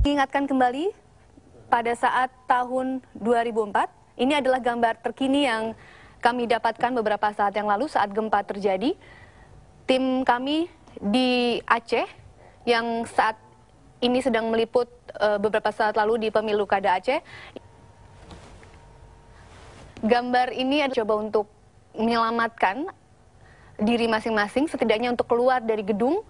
Ingatkan kembali pada saat tahun 2004, ini adalah gambar terkini yang kami dapatkan beberapa saat yang lalu saat gempa terjadi. Tim kami di Aceh yang saat ini sedang meliput eh, beberapa saat lalu di pemilu kada Aceh. Gambar ini ada coba untuk menyelamatkan diri masing-masing setidaknya untuk keluar dari gedung